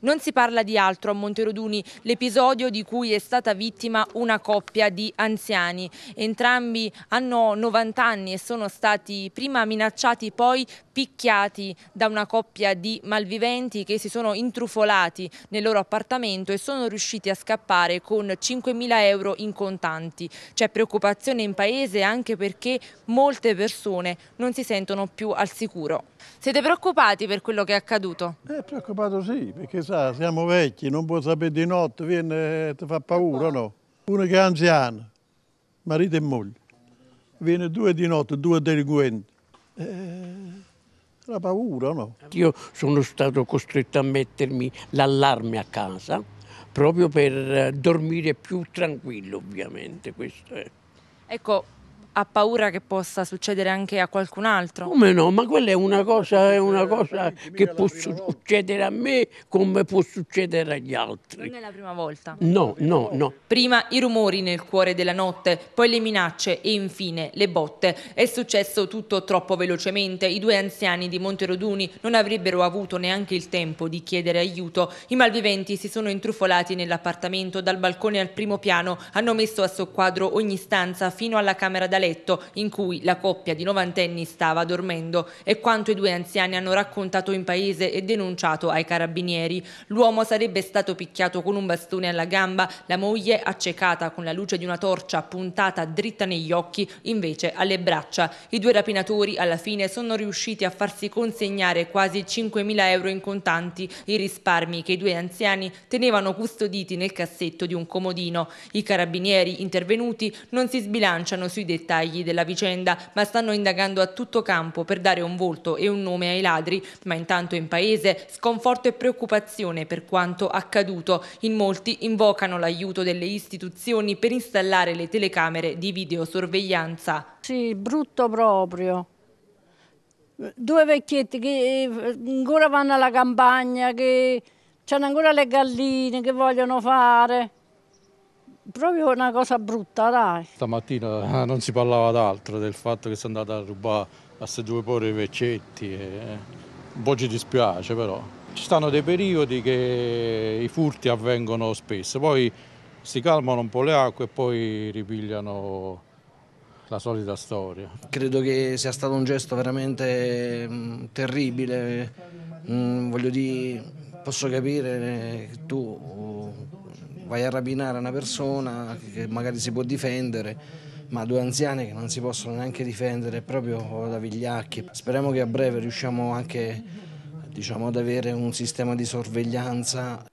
Non si parla di altro a Monteroduni, l'episodio di cui è stata vittima una coppia di anziani. Entrambi hanno 90 anni e sono stati prima minacciati, poi picchiati da una coppia di malviventi che si sono intrufolati nel loro appartamento e sono riusciti a scappare con 5.000 euro in contanti. C'è preoccupazione in paese anche perché molte persone non si sentono più al sicuro. Siete preoccupati per quello che è accaduto? Eh, preoccupato sì, perché sa, siamo vecchi, non può sapere di notte, viene, ti fa paura, no? Uno che è anziano, marito e moglie, viene due di notte, due delinquenti. Eh, la paura, no? Io sono stato costretto a mettermi l'allarme a casa proprio per eh, dormire più tranquillo, ovviamente, questo è. Ecco, ha paura che possa succedere anche a qualcun altro. Come no? Ma quella è una cosa, è una cosa che può succedere a me come può succedere agli altri. Non è la prima volta. No, no, no. Prima i rumori nel cuore della notte, poi le minacce e infine le botte. È successo tutto troppo velocemente. I due anziani di Monteroduni non avrebbero avuto neanche il tempo di chiedere aiuto. I malviventi si sono intrufolati nell'appartamento dal balcone al primo piano, hanno messo a soqquadro ogni stanza fino alla camera da letto letto in cui la coppia di novantenni stava dormendo. È quanto i due anziani hanno raccontato in paese e denunciato ai carabinieri. L'uomo sarebbe stato picchiato con un bastone alla gamba, la moglie accecata con la luce di una torcia puntata dritta negli occhi, invece alle braccia. I due rapinatori alla fine sono riusciti a farsi consegnare quasi 5.000 euro in contanti, i risparmi che i due anziani tenevano custoditi nel cassetto di un comodino. I carabinieri intervenuti non si sbilanciano sui dettagli dettagli della vicenda, ma stanno indagando a tutto campo per dare un volto e un nome ai ladri, ma intanto in paese sconforto e preoccupazione per quanto accaduto. In molti invocano l'aiuto delle istituzioni per installare le telecamere di videosorveglianza. Sì, brutto proprio. Due vecchietti che eh, ancora vanno alla campagna, che hanno ancora le galline che vogliono fare proprio una cosa brutta, dai. Stamattina eh, non si parlava d'altro, del fatto che si è andata a rubare a queste due porre i vecchietti. Eh. Un po' ci dispiace però. Ci stanno dei periodi che i furti avvengono spesso, poi si calmano un po' le acque e poi ripigliano la solita storia. Credo che sia stato un gesto veramente terribile, voglio dire, posso capire che eh, tu vai a rapinare una persona che magari si può difendere ma due anziani che non si possono neanche difendere proprio da vigliacchi. Speriamo che a breve riusciamo anche diciamo, ad avere un sistema di sorveglianza